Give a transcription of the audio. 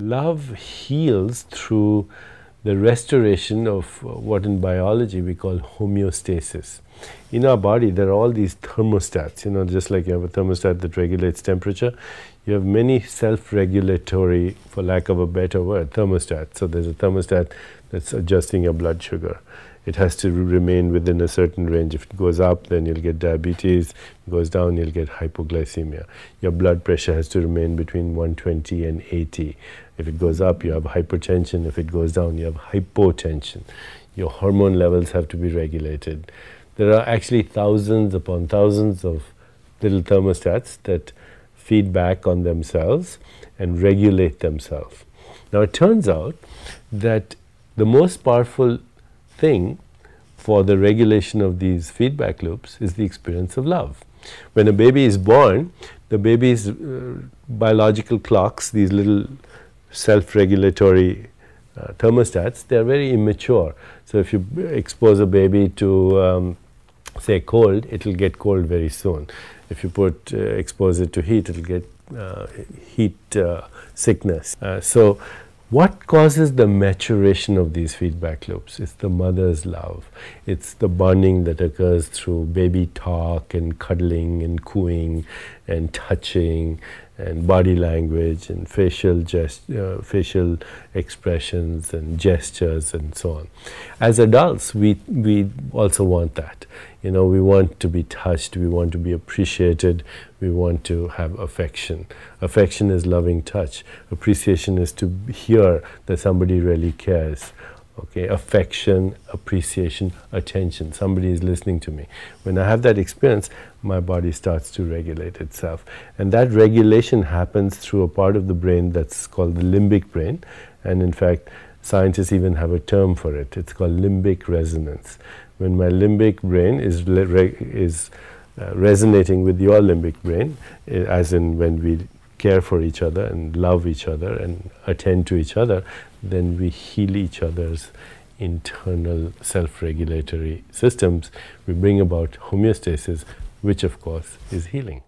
love heals through the restoration of uh, what in biology we call homeostasis in our body there are all these thermostats you know just like you have a thermostat that regulates temperature you have many self-regulatory for lack of a better word thermostats so there's a thermostat that's adjusting your blood sugar it has to remain within a certain range if it goes up then you'll get diabetes if it goes down you'll get hypoglycemia your blood pressure has to remain between 120 and 80 if it goes up you have hypertension if it goes down you have hypotension your hormone levels have to be regulated there are actually thousands upon thousands of little thermostats that feed back on themselves and regulate themselves. Now it turns out that the most powerful thing for the regulation of these feedback loops is the experience of love. When a baby is born, the baby's uh, biological clocks, these little self-regulatory uh, thermostats, they are very immature. So if you expose a baby to um, say cold, it will get cold very soon. If you put uh, expose it to heat, it will get uh, heat uh, sickness. Uh, so what causes the maturation of these feedback loops? It's the mother's love. It's the bonding that occurs through baby talk and cuddling and cooing and touching and body language and facial gest uh, facial expressions and gestures and so on. As adults, we we also want that. You know, we want to be touched, we want to be appreciated, we want to have affection. Affection is loving touch. Appreciation is to hear that somebody really cares okay, affection, appreciation, attention. Somebody is listening to me. When I have that experience, my body starts to regulate itself. And that regulation happens through a part of the brain that's called the limbic brain. And in fact, scientists even have a term for it. It's called limbic resonance. When my limbic brain is, is uh, resonating with your limbic brain, as in when we care for each other and love each other and attend to each other, then we heal each other's internal self-regulatory systems. We bring about homeostasis, which of course is healing.